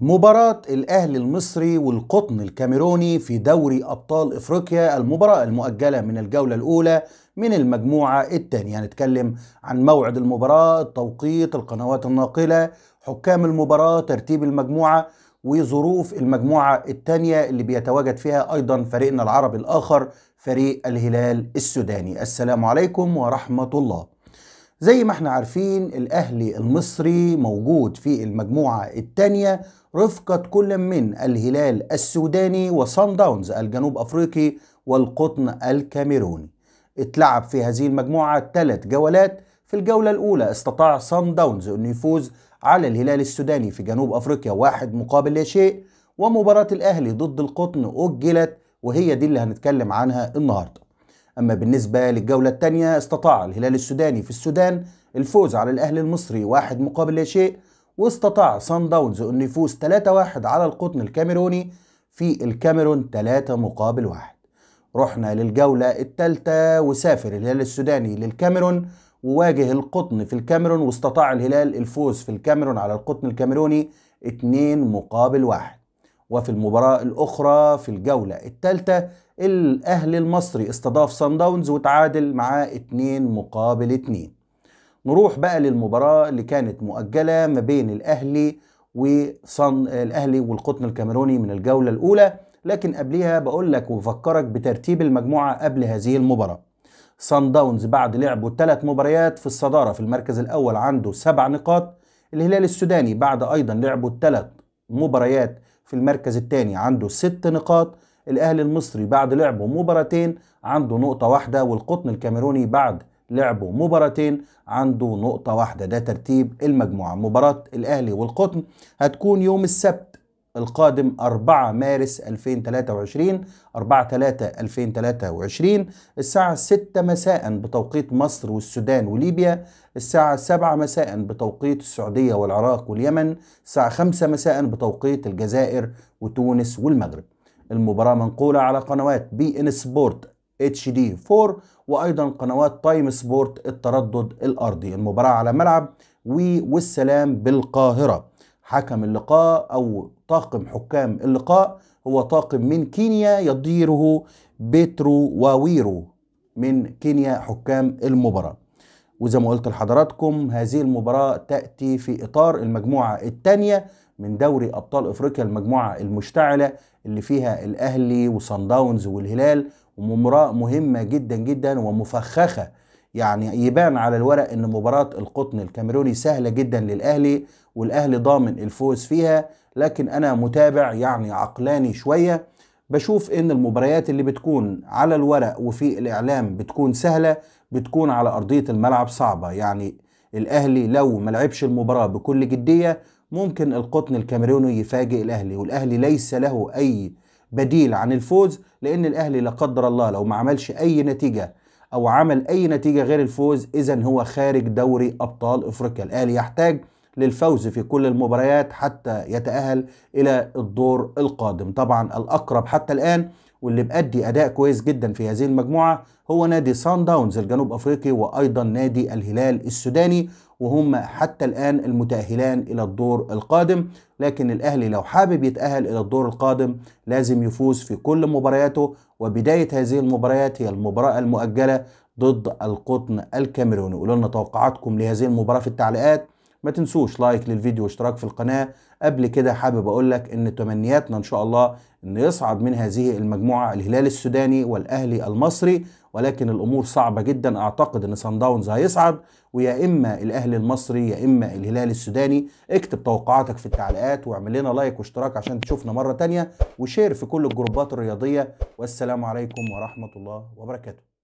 مباراة الأهلي المصري والقطن الكاميروني في دوري أبطال إفريقيا المباراة المؤجلة من الجولة الأولى من المجموعة الثانية هنتكلم عن موعد المباراة التوقيت القنوات الناقلة حكام المباراة ترتيب المجموعة وظروف المجموعة الثانية اللي بيتواجد فيها أيضا فريقنا العربي الآخر فريق الهلال السوداني السلام عليكم ورحمة الله زي ما احنا عارفين الأهلي المصري موجود في المجموعة الثانية رفقة كل من الهلال السوداني وصن داونز الجنوب أفريقي والقطن الكاميروني اتلعب في هذه المجموعة ثلاث جولات في الجولة الأولى استطاع صن داونز أنه يفوز على الهلال السوداني في جنوب أفريقيا واحد مقابل لا شيء ومباراة الأهلي ضد القطن أجلت وهي دي اللي هنتكلم عنها النهارده أما بالنسبة للجولة الثانية استطاع الهلال السوداني في السودان الفوز على الأهلي المصري واحد مقابل لا شيء واستطاع سان داونز أنه يفوز 3-1 على القطن الكاميروني في الكاميرون 3 مقابل 1 رحنا للجولة الثالثة وسافر الهلال السوداني للكاميرون وواجه القطن في الكاميرون واستطاع الهلال الفوز في الكاميرون على القطن الكاميروني 2 مقابل 1 وفي المباراة الأخرى في الجولة الثالثة الأهلي المصري استضاف سان داونز وتعادل معاه اتنين مقابل اتنين نروح بقى للمباراة اللي كانت مؤجلة ما بين الأهلي وصن الأهلي والقطن الكاميروني من الجولة الأولى لكن قبليها بقول لك وبفكرك بترتيب المجموعة قبل هذه المباراة سان داونز بعد لعبه ثلاث مباريات في الصدارة في المركز الأول عنده سبع نقاط الهلال السوداني بعد أيضا لعبه ثلاث مباريات في المركز الثاني عنده ست نقاط الاهلي المصري بعد لعبه مباراتين عنده نقطة واحدة والقطن الكاميروني بعد لعبه مباراتين عنده نقطة واحدة ده ترتيب المجموعة مباراة الاهلي والقطن هتكون يوم السبت القادم 4 مارس 2023 4 3 2023 الساعة 6 مساء بتوقيت مصر والسودان وليبيا الساعة 7 مساء بتوقيت السعودية والعراق واليمن الساعة 5 مساء بتوقيت الجزائر وتونس والمغرب المباراة منقولة على قنوات بي ان سبورت اتش دي 4 وايضا قنوات تايم سبورت التردد الارضي المباراة على ملعب وي والسلام بالقاهرة حكم اللقاء أو طاقم حكام اللقاء هو طاقم من كينيا يديره بيترو واويرو من كينيا حكام المباراة وزي ما قلت لحضراتكم هذه المباراة تأتي في إطار المجموعة الثانية من دوري أبطال أفريقيا المجموعة المشتعلة اللي فيها الأهلي وصن داونز والهلال ومباراة مهمة جدا جدا ومفخخة يعني يبان على الورق ان مباراة القطن الكاميروني سهلة جدا للاهلي والاهلي ضامن الفوز فيها لكن انا متابع يعني عقلاني شوية بشوف ان المباريات اللي بتكون على الورق وفي الاعلام بتكون سهلة بتكون على ارضية الملعب صعبة يعني الاهلي لو ملعبش المباراة بكل جدية ممكن القطن الكاميروني يفاجئ الاهلي والاهلي ليس له اي بديل عن الفوز لان الاهلي لا قدر الله لو ما عملش اي نتيجه او عمل اي نتيجه غير الفوز اذا هو خارج دوري ابطال افريقيا الاهلي يحتاج للفوز في كل المباريات حتى يتاهل الى الدور القادم طبعا الاقرب حتى الان واللي بأدي أداء كويس جدا في هذه المجموعة هو نادي سان داونز الجنوب أفريقي وأيضا نادي الهلال السوداني وهم حتى الآن المتأهلان إلى الدور القادم لكن الأهلي لو حابب يتأهل إلى الدور القادم لازم يفوز في كل مبارياته وبداية هذه المباريات هي المباراة المؤجلة ضد القطن الكاميروني قولوا لنا توقعاتكم لهذه المباراة في التعليقات ما تنسوش لايك للفيديو واشتراك في القناة قبل كده حابب اقول لك ان تمنياتنا ان شاء الله ان يصعد من هذه المجموعة الهلال السوداني والاهلي المصري ولكن الامور صعبه جدا اعتقد ان سان داونز هيصعد ويا اما الاهلي المصري يا اما الهلال السوداني اكتب توقعاتك في التعليقات واعمل لنا لايك واشتراك عشان تشوفنا مره تانية وشير في كل الجروبات الرياضيه والسلام عليكم ورحمه الله وبركاته